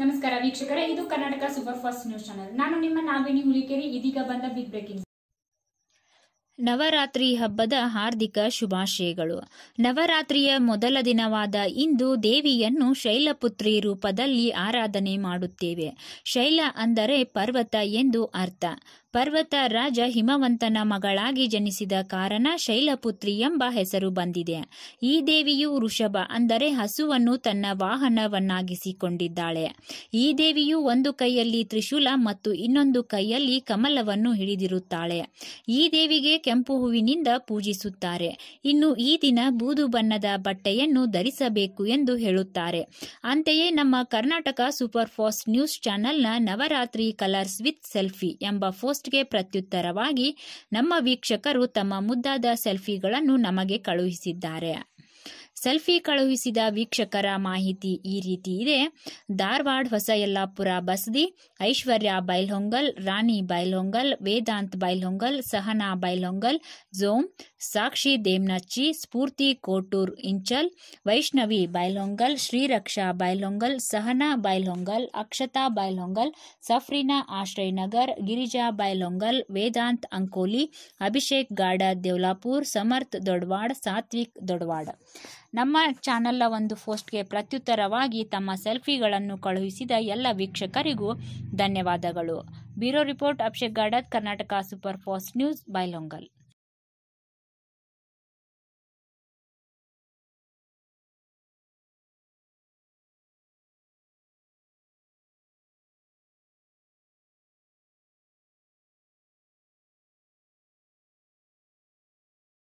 ನಮಸ್ಕಾರ ವೀಕ್ಷಕರೇ ಇದು Karnataka super fast news channel ನಾನು ನಿಮ್ಮ ನಾವಿನಿ ಹುಲಿಕೆರೆ ಇದೀಗ ಬಂದ ಬಿಗ್ ಬ್ರೇಕಿಂಗ್ ನವರಾತ್ರಿ ಹಬ್ಬದ ಹಾರ್ದಿಕ ಶುಭಾಶಯಗಳು ನವರಾತ್ರಿಯ ಮೊದಲ ದಿನವಾದ ಇಂದು ದೇವಿಯನ್ನು ಶೈಲಪುತ್ರಿ ರೂಪದಲ್ಲಿ ಆರಾಧನೆ ಮಾಡುತ್ತೇವೆ ಶೈಲ ಅಂದರೆ ಪರ್ವತ ಎಂದು ಅರ್ಥ ಪರ್ವತ ರಾಜ ಹಿಮವಂತನ ಮಗಳಾಗಿ ಜನಿಸಿದ ಕಾರಣ ಶೈಲಪುತ್ರಿ ಎಂಬ ಹೆಸರು ಬಂದಿದೆ ಈ ದೇವಿಯು ವೃಷಭ ಅಂದರೆ ಹಸುವನ್ನು ತನ್ನ ವಾಹನವನ್ನಾಗಿಸಿಕೊಂಡಿದ್ದಾಳೆ ಈ ದೇವಿಯು ಒಂದು ಕೈಯಲ್ಲಿ ತ್ರಿಶೂಲ ಮತ್ತು ಇನ್ನೊಂದು ಕೈಯಲ್ಲಿ ಕಮಲವನ್ನು ಹಿಡಿದಿರುತ್ತಾಳೆ ಈ ದೇವಿಗೆ ಕೆಂಪು ಹೂವಿನಿಂದ ಪೂಜಿಸುತ್ತಾರೆ ಇನ್ನು ಈ ದಿನ ಬೂದು ಬಣ್ಣದ ಬಟ್ಟೆಯನ್ನು ಧರಿಸಬೇಕು ಎಂದು ಹೇಳುತ್ತಾರೆ ಅಂತೆಯೇ ನಮ್ಮ ಕರ್ನಾಟಕ ಸೂಪರ್ ಫಾಸ್ಟ್ ನ್ಯೂಸ್ ಚಾನೆಲ್ನ ನವರಾತ್ರಿ ಕಲರ್ಸ್ ವಿತ್ ಸೆಲ್ಫಿ ಎಂಬ ಪೋಸ್ಟ್ ಪೋಸ್ಟ್ಗೆ ಪ್ರತ್ಯುತ್ತರವಾಗಿ ನಮ್ಮ ವೀಕ್ಷಕರು ತಮ್ಮ ಮುದ್ದಾದ ಸೆಲ್ಫಿಗಳನ್ನು ನಮಗೆ ಕಳುಹಿಸಿದ್ದಾರೆ ಸೆಲ್ಫಿ ಕಳುಹಿಸಿದ ವೀಕ್ಷಕರ ಮಾಹಿತಿ ಈ ರೀತಿ ಇದೆ ಧಾರವಾಡ ಹೊಸಯಲ್ಲಾಪುರ ಬಸದಿ ಐಶ್ವರ್ಯ ಬೈಲ್ಹೊಂಗಲ್ ರಾಣಿ ಬೈಲ್ಹೊಂಗಲ್ ವೇದಾಂತ್ ಬೈಲ್ಹೊಂಗಲ್ ಸಹನಾ ಬೈಲ್ಹೊಂಗಲ್ ಝೋಮ್ ಸಾಕ್ಷಿ ದೇಮ್ನಚ್ಚಿ ಸ್ಫೂರ್ತಿ ಕೋಟೂರ್ ಇಂಚಲ್ ವೈಷ್ಣವಿ ಬೈಲ್ಹೊಂಗಲ್ ಶ್ರೀರಕ್ಷಾ ಬೈಲ್ಹೊಂಗಲ್ ಸಹನಾ ಬೈಲ್ಹೊಂಗಲ್ ಅಕ್ಷತಾ ಬೈಲ್ಹೊಂಗಲ್ ಸಫ್ರಿನಾ ಆಶ್ರಯನಗರ್ ಗಿರಿಜಾ ಬೈಲ್ಹೊಂಗಲ್ ವೇದಾಂತ್ ಅಂಕೋಲಿ ಅಭಿಷೇಕ್ ಗಾಡ ದೇವ್ಲಾಪುರ್ ಸಮರ್ಥ್ ದೊಡ್ವಾಡ್ ಸಾತ್ವಿಕ್ ದೊಡ್ವಾಡ್ ನಮ್ಮ ಚಾನಲ್ನ ಒಂದು ಪೋಸ್ಟ್ಗೆ ಪ್ರತ್ಯುತ್ತರವಾಗಿ ತಮ್ಮ ಸೆಲ್ಫಿಗಳನ್ನು ಕಳುಹಿಸಿದ ಎಲ್ಲ ವೀಕ್ಷಕರಿಗೂ ಧನ್ಯವಾದಗಳು ಬ್ಯೂರೋ ರಿಪೋರ್ಟ್ ಅಭಿಷೇಕ್ ಗಾಡತ್ Karnataka super fast news Bailhongal